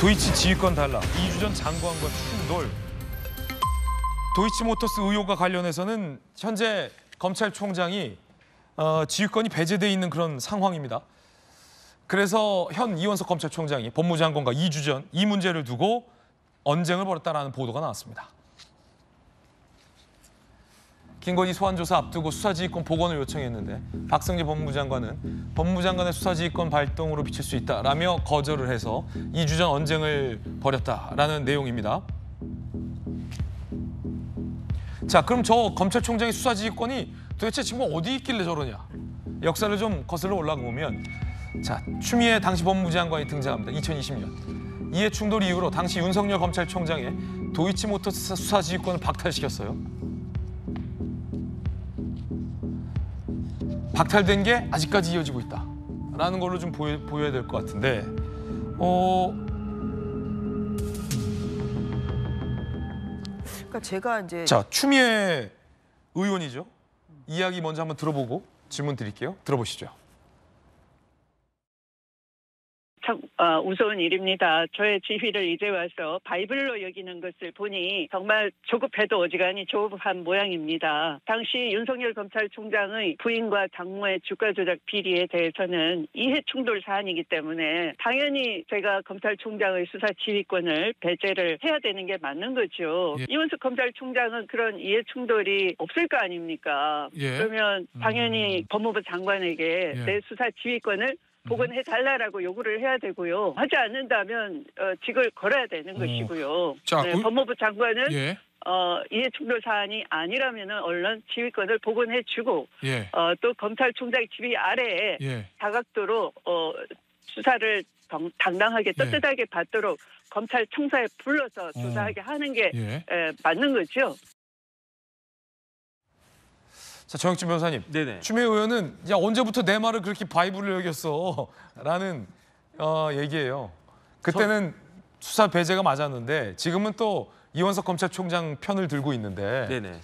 도이치 지휘권 달라. 2주 전 장관과 충돌. 도이치모터스 의혹과 관련해서는 현재 검찰총장이 어, 지휘권이 배제돼 있는 그런 상황입니다. 그래서 현 이원석 검찰총장이 법무장관과 2주 전이 문제를 두고 언쟁을 벌였다라는 보도가 나왔습니다. 김건희 소환 조사 앞두고 수사지휘권 복원을 요청했는데 박성재 법무부 장관은 법무부 장관의 수사지휘권 발동으로 비칠 수 있다라며 거절을 해서 이주 전 언쟁을 벌였다라는 내용입니다. 자, 그럼 저 검찰총장의 수사지휘권이 도대체 지금 어디 있길래 저러냐? 역사를 좀 거슬러 올라가 보면 자, 추미애 당시 법무부 장관이 등장합니다. 2020년. 이해 충돌 이후로 당시 윤석열 검찰총장의 도이치모터스 수사지휘권을 박탈시켰어요. 박탈된 게 아직까지 이어지고 있다라는 걸로 좀 보여, 보여야 될 것 같은데 어. 그러니까 제가 이제 자 추미애 의원이죠. 이야기 먼저 한번 들어보고 질문 드릴게요. 들어보시죠. 아, 어, 무서운 일입니다. 저의 지휘를 이제 와서 바이블로 여기는 것을 보니 정말 조급해도 어지간히 조급한 모양입니다. 당시 윤석열 검찰총장의 부인과 장모의 주가 조작 비리에 대해서는 이해 충돌 사안이기 때문에 당연히 제가 검찰총장의 수사 지휘권을 배제를 해야 되는 게 맞는 거죠. 예. 이원숙 검찰총장은 그런 이해 충돌이 없을 거 아닙니까? 예. 그러면 당연히 음. 법무부 장관에게 예. 내 수사 지휘권을 복원해 달라라고 요구를 해야 되고요. 하지 않는다면 어, 직을 걸어야 되는 어. 것이고요. 자, 네, 음, 법무부 장관은 예. 어, 이해 충돌 사안이 아니라면은 언론 지휘권을 복원해주고 예. 어, 또 검찰총장 지휘 아래에 예. 다각도로 어, 수사를 당, 당당하게 예. 떳떳하게 받도록 검찰 청사에 불러서 조사하게 어. 하는 게 예. 에, 맞는 거죠. 자 정영진 변호사님, 네네. 추미애 의원은 야 언제부터 내 말을 그렇게 바이블을 여겼어 라는 어, 얘기예요. 그때는 저... 수사 배제가 맞았는데 지금은 또 이원석 검찰총장 편을 들고 있는데 네네.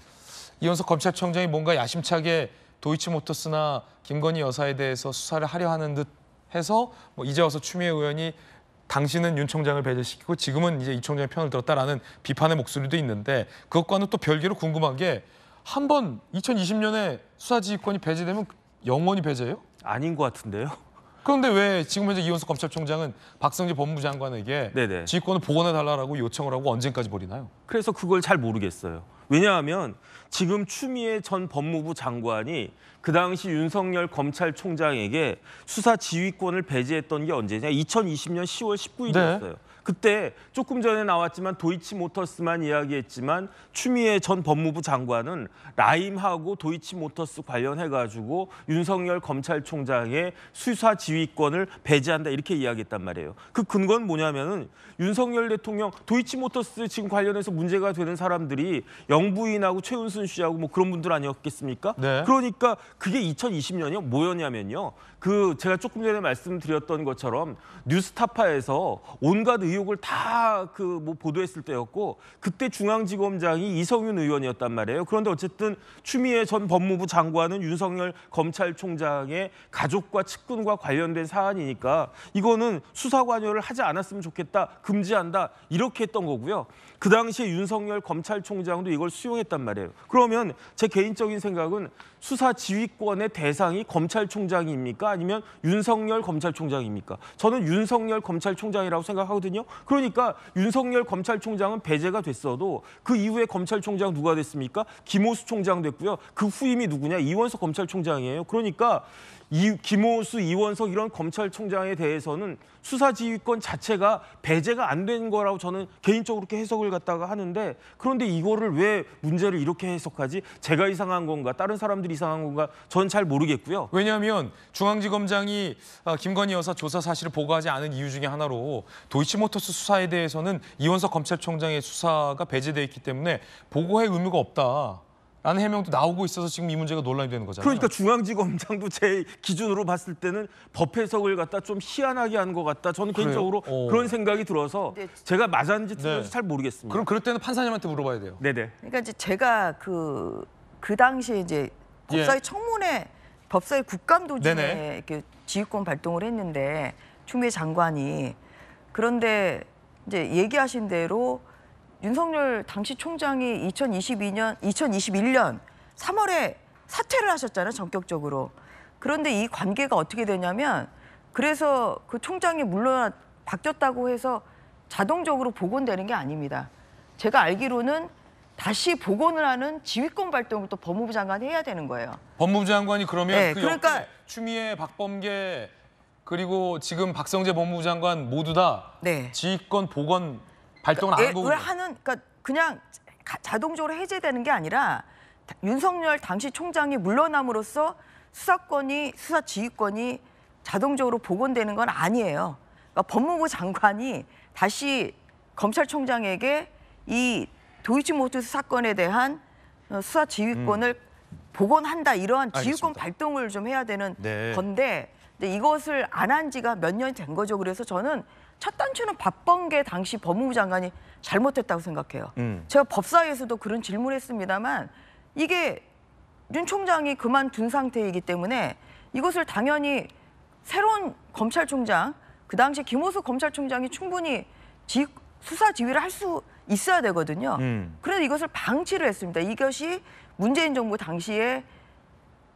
이원석 검찰총장이 뭔가 야심차게 도이치모터스나 김건희 여사에 대해서 수사를 하려 하는 듯 해서 뭐 이제 와서 추미애 의원이 당신은 윤 총장을 배제시키고 지금은 이제 이 총장의 편을 들었다라는 비판의 목소리도 있는데 그것과는 또 별개로 궁금한 게 한번 2020년에 수사지휘권이 배제되면 영원히 배제해요 아닌 것 같은데요. 그런데 왜 지금 현재 이현수 검찰총장은 박성재 법무부 장관에게 네네. 지휘권을 복원해달라고 요청을 하고 언제까지 버리나요? 그래서 그걸 잘 모르겠어요. 왜냐하면 지금 추미애 전 법무부 장관이 그 당시 윤석열 검찰총장에게 수사 지휘권을 배제했던 게 언제냐? 2020년 10월 19일이었어요. 네. 그때 조금 전에 나왔지만 도이치모터스만 이야기했지만 추미애 전 법무부 장관은 라임하고 도이치모터스 관련해가지고 윤석열 검찰총장의 수사 지휘권을 배제한다 이렇게 이야기했단 말이에요. 그 근거는 뭐냐면은 윤석열 대통령 도이치모터스 지금 관련해서 문제가 되는 사람들이 영부인하고 최은순 씨하고 뭐 그런 분들 아니었겠습니까? 네. 그러니까 그게 2020년이 뭐였냐면요. 그 제가 조금 전에 말씀드렸던 것처럼 뉴스타파에서 온갖 의 의혹을 다 그 뭐 보도했을 때였고 그때 중앙지검장이 이성윤 의원이었단 말이에요. 그런데 어쨌든 추미애 전 법무부 장관은 윤석열 검찰총장의 가족과 측근과 관련된 사안이니까 이거는 수사 관여를 하지 않았으면 좋겠다, 금지한다 이렇게 했던 거고요. 그 당시에 윤석열 검찰총장도 이걸 수용했단 말이에요. 그러면 제 개인적인 생각은 수사 지휘권의 대상이 검찰총장입니까? 아니면 윤석열 검찰총장입니까? 저는 윤석열 검찰총장이라고 생각하거든요. 그러니까 윤석열 검찰총장은 배제가 됐어도 그 이후에 검찰총장 누가 됐습니까? 김호수 총장 됐고요. 그 후임이 누구냐? 이원석 검찰총장이에요. 그러니까 이 김호수, 이원석 이런 검찰총장에 대해서는 수사지휘권 자체가 배제가 안 된 거라고 저는 개인적으로 그렇게 해석을 갖다가 하는데 그런데 이거를 왜 문제를 이렇게 해석하지? 제가 이상한 건가? 다른 사람들이 이상한 건가? 저는 잘 모르겠고요. 왜냐하면 중앙지검장이 아, 김건희 여사 조사 사실을 보고하지 않은 이유 중에 하나로 도이치모터 로터스 수사에 대해서는 이원석 검찰총장의 수사가 배제돼 있기 때문에 보고할 의무가 없다. 라는 해명도 나오고 있어서 지금 이 문제가 논란이 되는 거잖아요. 그러니까 중앙지검장도 제 기준으로 봤을 때는 법 해석을 갖다 좀 희한하게 한것 같다. 저는 그래요? 개인적으로 어. 그런 생각이 들어서 네. 제가 맞았는지 네. 틀렸는지 네. 잘 모르겠습니다. 그럼 그럴 때는 판사님한테 물어봐야 돼요. 네네. 그러니까 이제 제가 그, 그 당시에 이제 예. 법사위 예. 청문회, 법사위 국감도중에 지휘권 발동을 했는데 추미 장관이 그런데 이제 얘기하신 대로 윤석열 당시 총장이 2022년, 2021년 3월에 사퇴를 하셨잖아요, 전격적으로. 그런데 이 관계가 어떻게 되냐면 그래서 그 총장이 물론 바뀌었다고 해서 자동적으로 복원되는 게 아닙니다. 제가 알기로는 다시 복원을 하는 지휘권 발동을 또 법무부 장관이 해야 되는 거예요. 법무부 장관이 그러면 네, 그 그러니까 추미애, 박범계 그리고 지금 박성재 법무부 장관 모두 다 네. 지휘권 복원 발동을 안 그러니까 하고 그 하는 그러니까 그냥 가- 자동적으로 해제되는 게 아니라 윤석열 당시 총장이 물러남으로써 수사권이 수사 지휘권이 자동적으로 복원되는 건 아니에요. 그러니까 법무부 장관이 다시 검찰총장에게 이 도이치모터스 사건에 대한 어, 수사 지휘권을 음. 복원한다 이러한 지휘권 발동을 좀 해야 되는 네. 건데 근데 이것을 안 한 지가 몇 년이 된 거죠. 그래서 저는 첫 단추는 박범계 당시 법무부 장관이 잘못했다고 생각해요. 음. 제가 법사위에서도 그런 질문했습니다만 을 이게 윤 총장이 그만둔 상태이기 때문에 이것을 당연히 새로운 검찰총장 그 당시 김호수 검찰총장이 충분히 지, 수사 지휘를 할 수 있어야 되거든요. 음. 그래서 이것을 방치를 했습니다. 이것이 문재인 정부 당시에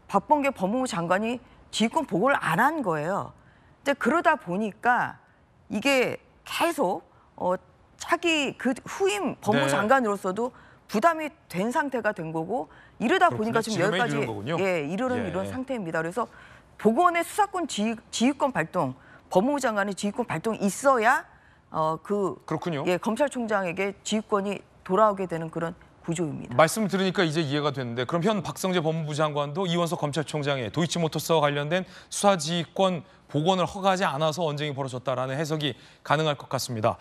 박범계 법무부 장관이 지휘권 보고를 안 한 거예요. 이제 그러다 보니까 이게 계속 어, 자기 그 후임 법무부 네. 장관으로서도 부담이 된 상태가 된 거고 이러다 보니까 지금 여기까지 예, 이르는 예. 이런 상태입니다. 그래서 보건의 수사권 지휘, 지휘권 발동, 법무부 장관의 지휘권 발동이 있어야 어, 그 그렇군요. 예, 검찰총장에게 지휘권이 돌아오게 되는 그런 구조입니다. 말씀을 들으니까 이제 이해가 됐는데 그럼 현 박성재 법무부 장관도 이원석 검찰총장의 도이치모터스와 관련된 수사지휘권 복원을 허가하지 않아서 언쟁이 벌어졌다라는 해석이 가능할 것 같습니다.